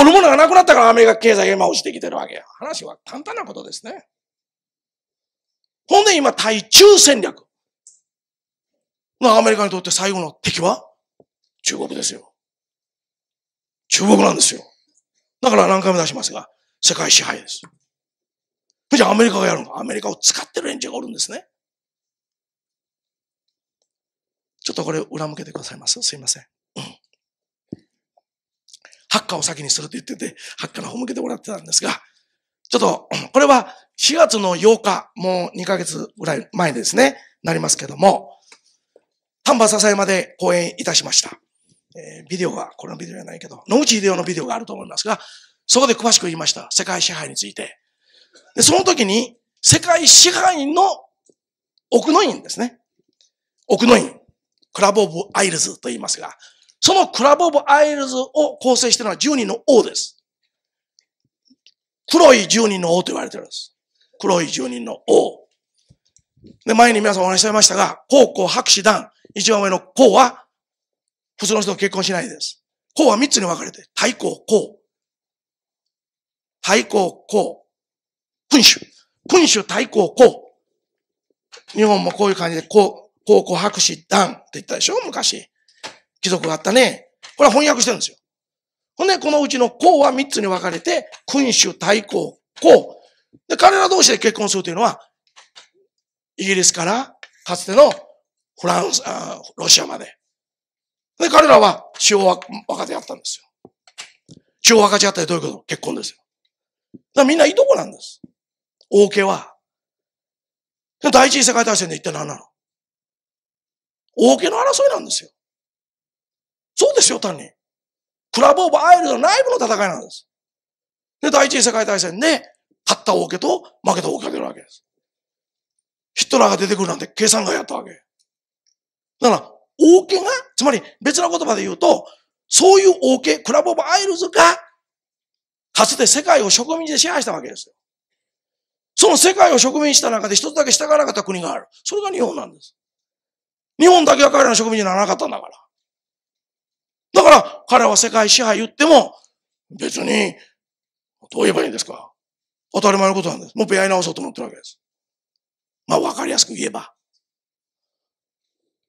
そのものがなくなったからアメリカ経済が今落ちてきてるわけや。話は簡単なことですね。ほんで今対中戦略。アメリカにとって最後の敵は中国ですよ。中国なんですよ。だから何回も出しますが、世界支配です。じゃあアメリカがやるのかアメリカを使ってる連中がおるんですね。ちょっとこれ裏向けてくださいますすいません。カを先にすると言ってて、ハッカーの方向けてもらってたんですが、ちょっと、これは4月の8日、もう2ヶ月ぐらい前ですね、なりますけども、丹波笹山で講演いたしました。えー、ビデオが、これのビデオじゃないけど、野口秀夫のビデオがあると思いますが、そこで詳しく言いました。世界支配について。で、その時に、世界支配の奥の院ですね。奥の院。クラブ・オブ・アイルズと言いますが、そのクラブ・オブ・アイルズを構成しているのは10人の王です。黒い10人の王と言われてるんです。黒い10人の王。で、前に皆さんお話しされましたが、高校博士団、一番上の高は、普通の人と結婚しないです。高は3つに分かれて、対抗、高。対抗、高。君主。君主対抗、高。日本もこういう感じで、高、高校博士団って言ったでしょ昔。貴族があったね。これは翻訳してるんですよ。ほんで、このうちの公は三つに分かれて、君主、対公、公。で、彼ら同士で結婚するというのは、イギリスから、かつてのフランス、あロシアまで。で、彼らは、中央若手やったんですよ。中央若手やったりどういうこと結婚ですよ。だみんないいとこなんです。王家は。第一次世界大戦で言っ何なの王家の争いなんですよ。そうですよ、単に。クラブオブアイルの内部の戦いなんです。で、第一次世界大戦で、勝った王家と負けた王家が出るわけです。ヒットラーが出てくるなんて計算がやったわけ。だから、王家が、つまり別な言葉で言うと、そういう王家、クラブオブアイルズが、かつて世界を植民地で支配したわけですよ。その世界を植民した中で一つだけ従わなかった国がある。それが日本なんです。日本だけは彼らの植民地にならなかったんだから。だから彼は世界支配言っても、別に、どう言えばいいんですか当たり前のことなんです。もう出会い直そうと思ってるわけです。まあ、わかりやすく言えば。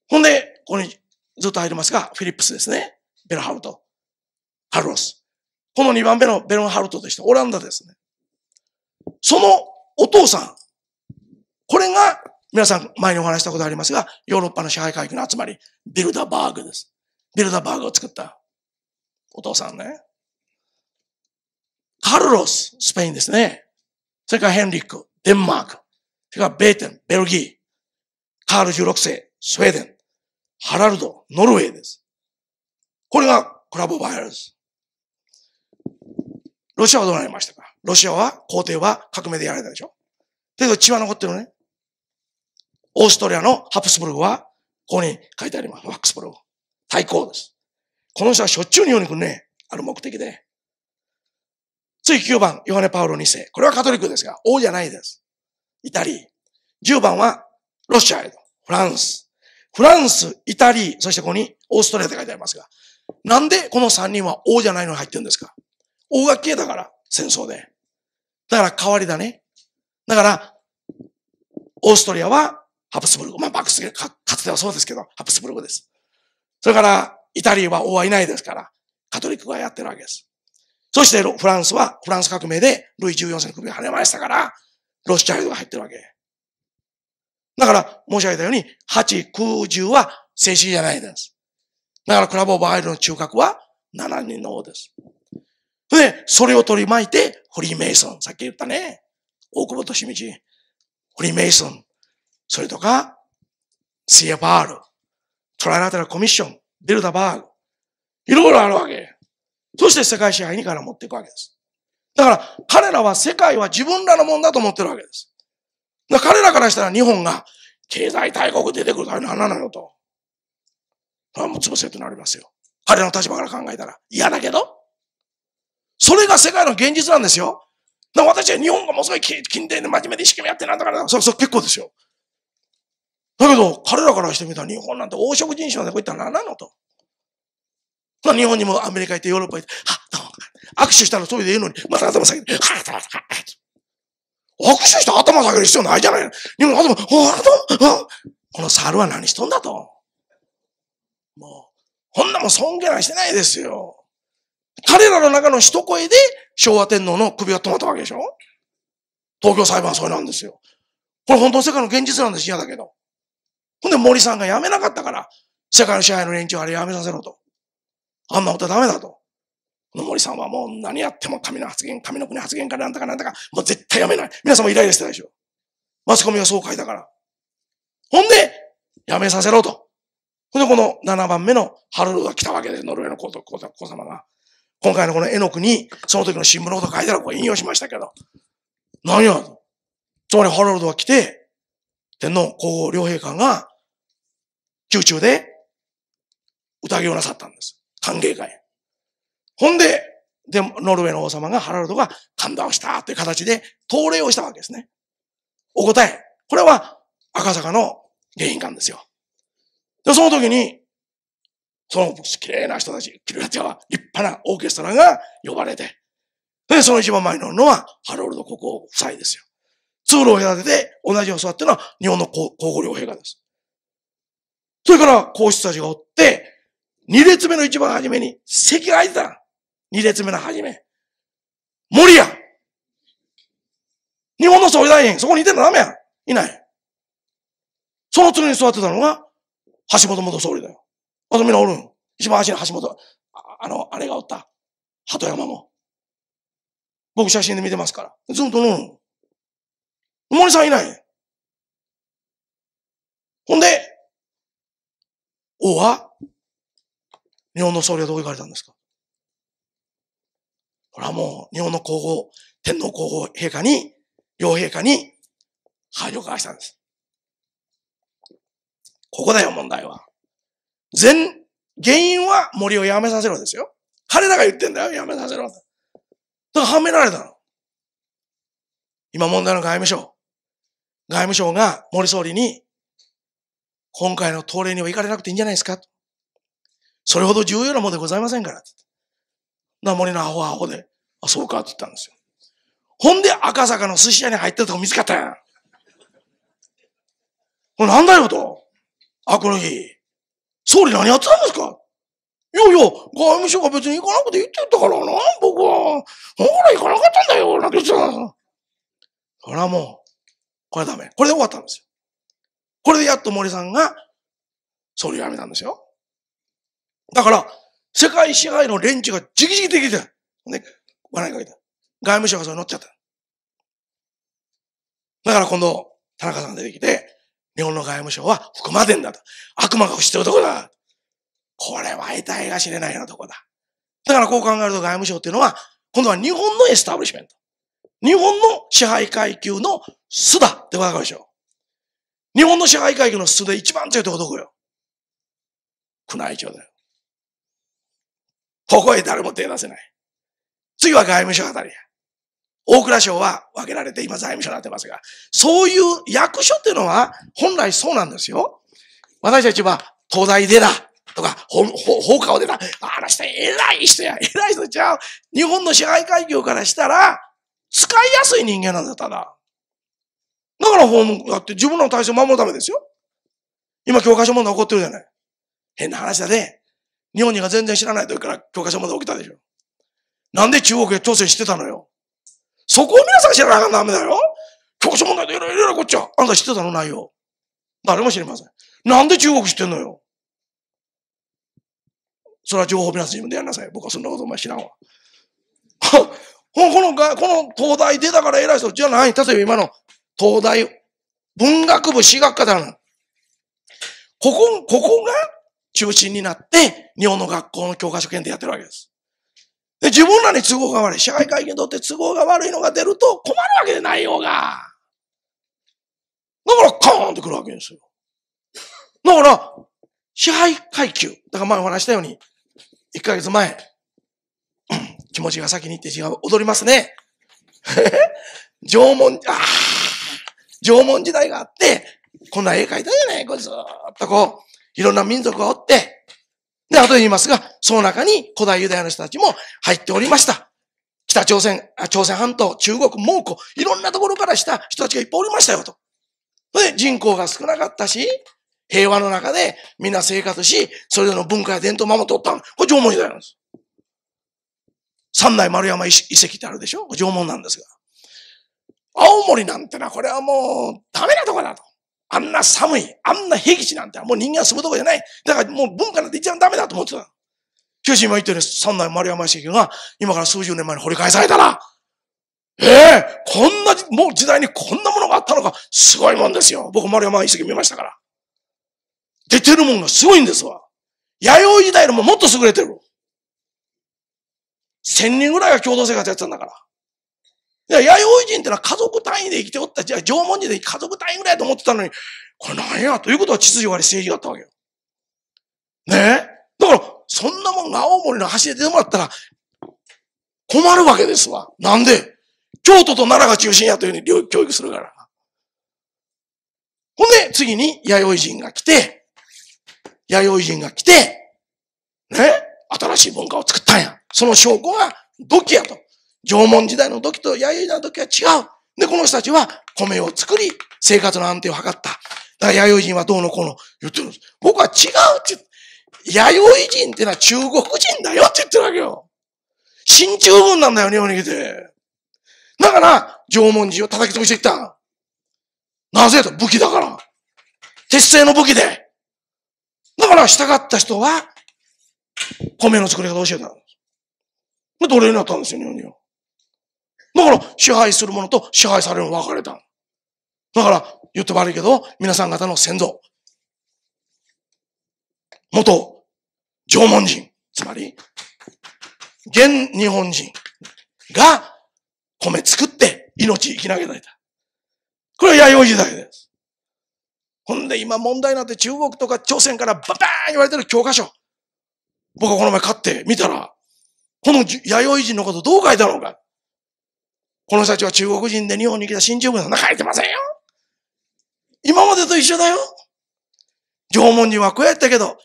ほんで、ここにずっと入りますが、フィリップスですね。ベルハルト。カルロス。この2番目のベルンハルトでした。オランダですね。そのお父さん。これが、皆さん前にお話したことありますが、ヨーロッパの支配階級の集まり、ビルダバーグです。ビルダーバーグを作った。お父さんね。カルロス、スペインですね。それからヘンリック、デンマーク。それからベーテン、ベルギー。カール16世、スウェーデン。ハラルド、ノルウェーです。これがクラブバイアルです。ロシアはどうなりましたかロシアは、皇帝は革命でやられたでしょけど血は残ってるね。オーストリアのハプスブルグは、ここに書いてあります。ハプスブルグ。最高です。この人はしょっちゅう日本に来るね。ある目的で。次9番、ヨハネ・パウロ2世。これはカトリックですが、王じゃないです。イタリー。10番は、ロシアへと。フランス。フランス、イタリー、そしてここにオーストラリアって書いてありますが、なんでこの3人は王じゃないのに入ってるんですか王が消えたから、戦争で。だから代わりだね。だから、オーストリアはハプスブルク。まあ、バックス、でかつてはそうですけど、ハプスブルクです。それから、イタリアは王はいないですから、カトリックがやってるわけです。そして、フランスは、フランス革命で、ルイ14世の首が跳ねましたから、ロスチャイルドが入ってるわけ。だから、申し上げたように、8、9、10は正式じゃないです。だから、クラブ・オブ・アイルの中核は、7人の王です。で、それを取り巻いて、ホリー・メイソン。さっき言ったね。大久保利道。ホリー・メイソン。それとか、CFR。トライラテラコミッション、ビルダバーグ、いろいろあるわけ。そして世界支配にから持っていくわけです。だから彼らは世界は自分らのもんだと思ってるわけです。ら彼らからしたら日本が経済大国出てくるとは何なのと。は、もう潰せとなりますよ。彼らの立場から考えたら嫌だけど、それが世界の現実なんですよ。私は日本がもうすごい近代で真面目で一生懸命やってなんだから、それそれ結構ですよ。だけど、彼らからしてみたら日本なんて黄色人種なんこういったら何なのと。まあ、日本にもアメリカ行ってヨーロッパ行って、はっ、どうも。握手したらそれでいいのに、また頭下げる。はっ、頭握手して頭下げる必要ないじゃない。日本の頭、ほら、この猿は何しとんだと。もう、こんなもん尊敬なんしてないですよ。彼らの中の一声で昭和天皇の首が止まったわけでしょ東京裁判それなんですよ。これ本当の世界の現実なんです、嫌だけど。ほんで森さんが辞めなかったから、世界の支配の連中あれ辞めさせろと。あんなことはダメだと。森さんはもう何やっても神の発言、神の国発言からなんだかなんだか、もう絶対やめない。皆さんもイライラしてたでしょ。マスコミはそう書いたから。ほんで、やめさせろと。ほんで、この7番目のハルルが来たわけです。ノルウェーの皇様が。今回のこの絵の国、その時の新聞のこと書いたらこう引用しましたけど。何やと。つまりハロルドは来て、天皇皇后両陛下が宮中で宴をなさったんです。歓迎会。ほんで、で、ノルウェーの王様がハラルドが神田をしたという形で盗礼をしたわけですね。お答え。これは赤坂の原因館ですよ。で、その時に、その綺麗な人たち、綺麗な人は立派なオーケストラが呼ばれて、で、その一番前に乗るのはハラルド国王夫妻ですよ。通路を隔てて同じを座ってるのは日本の皇后両陛下です。それから皇室たちがおって、二列目の一番初めに席が空いてた。二列目の初め。森や日本の総理大臣、そこにいてんのダメやいない。その次に座ってたのが、橋本元総理だよ。あとみんなおるん。一番端の橋本、あの、あれがおった。鳩山も。僕写真で見てますから。ずっと乗るん。森さんいない。ほんで、王は、日本の総理はどこ行かれたんですかこれはもう、日本の皇后、天皇皇后陛下に、両陛下に、配慮を交わしたんです。ここだよ、問題は。全、原因は森をやめさせろですよ。彼らが言ってんだよ、やめさせろ。だからはめられたの。今問題の外務省。外務省が森総理に今回の東例には行かれなくていいんじゃないですかそれほど重要なものでございませんから。な、森のアホアホで。あ、そうかって言ったんですよ。ほんで赤坂の寿司屋に入ってるとこ見つかったやん。これなんだよと。あ、この日。総理何やってたんですかいやいや、外務省が別に行かなくていってったからな、僕は。ほら行かなかったんだよ、なんて言ってた。それはもう、これはダメ。これで終わったんですよ。これでやっと森さんが、総理を辞めたんですよ。だから、世界支配の連中がじきじきできて、ね、笑いかけた。外務省がそれ乗っちゃった。だから今度、田中さんが出てきて、日本の外務省は含まれんだと。悪魔が知してるとこだ。これは得体が知れないようなとこだ。だからこう考えると外務省っていうのは、今度は日本のエスタブリシメント。日本の支配階級の巣だってわかるでしょ。日本の社会階級の普通で一番強いとこどこよ宮内庁だよ。ここへ誰も手出せない。次は外務省あたりや。大蔵省は分けられて今財務省になってますが、そういう役所っていうのは本来そうなんですよ。私たちは東大出だとか、ほ、ほ、を出た。あの人偉い人や、偉い人ちゃう。日本の支配階級からしたら、使いやすい人間なんだ、ただ。だから法務やって自分の体制を守るためですよ。今、教科書問題起こってるじゃない。変な話だね。日本人が全然知らない時から教科書問題起きたでしょ。なんで中国へ朝鮮してたのよ。そこを皆さん知らなきゃダメだよ。教科書問題でいろいろこっちは。あんた知ってたの内容。誰も知りません。なんで中国知ってんのよ。それは情報皆さん自分でやんなさい。僕はそんなことお前知らんわ。この、この東大出たから偉い人じゃない。例えば今の東大文学部私学科だな。ここ、ここが中心になって、日本の学校の教科書検定やってるわけです。で、自分らに都合が悪い。社会会議にとって都合が悪いのが出ると困るわけで内容が。だからカーンってくるわけですよ。だから、支配階級。だから前お話したように、1ヶ月前、気持ちが先に行って違う。踊りますね。縄文、ああ縄文時代があって、こんな絵描いたじゃないこれずっとこう、いろんな民族がおって、で、後で言いますが、その中に古代ユダヤの人たちも入っておりました。北朝鮮、朝鮮半島、中国、蒙古、いろんなところからした人たちがいっぱいおりましたよと。で、人口が少なかったし、平和の中でみんな生活し、それぞれの文化や伝統を守っておったの。これ縄文時代なんです。三内丸山遺跡ってあるでしょ縄文なんですが。青森なんてのはこれはもうダメなとこだと。あんな寒い、あんな僻地なんてもう人間は住むとこじゃない。だからもう文化なんて一番ダメだと思ってた。九州今言ってる三内丸山茂が今から数十年前に掘り返されたら、ええー、こんな、もう時代にこんなものがあったのか、すごいもんですよ。僕丸山遺跡見ましたから。出てるもんがすごいんですわ。弥生時代のももっと優れてる。千人ぐらいが共同生活やってたんだから。弥生人ってのは家族単位で生きておったじゃあ縄文人で家族単位ぐらいと思ってたのに、これ何やということは秩序があり政治があったわけよ。ねえ。だから、そんなもんが青森の橋で出てもらったら、困るわけですわ。なんで京都と奈良が中心やというふうに教育するから。ほんで、次に弥生人が来て、弥生人が来て、ね、新しい文化を作ったんや。その証拠が土器やと。縄文時代の時と弥生時代の時は違う。で、この人たちは米を作り、生活の安定を図った。だから弥生人はどうのこうの言ってるんです。僕は違うって。弥生人ってのは中国人だよって言ってるわけよ。新中分なんだよ、日本に来て。だから、縄文人を叩き潰してきた。なぜと武器だから。鉄製の武器で。だから、従った人は、米の作り方を教えたんです。奴隷になったんですよ、日本には。だから、支配するものと支配されるの分かれただから、言って悪いけど、皆さん方の先祖、元縄文人、つまり、現日本人が米作って命生ききげだれた。これは弥生時代です。ほんで今問題なんて中国とか朝鮮からババーン言われてる教科書。僕はこの前買ってみたら、この弥生人のことどう書いたろうか。この人たちは中国人で日本に来た新中国の中入ってませんよ。今までと一緒だよ。縄文人はこうやったけど、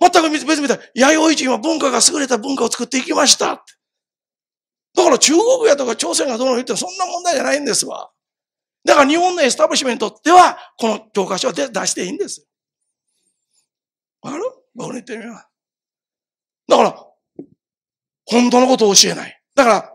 全く別に見たら、弥生人は文化が優れた文化を作っていきました。だから中国やとか朝鮮がどうの言ってそんな問題じゃないんですわ。だから日本のエスタブリッシュメントっては、この教科書は出していいんです。わかる僕に言ってみよう。だから、本当のことを教えない。だから、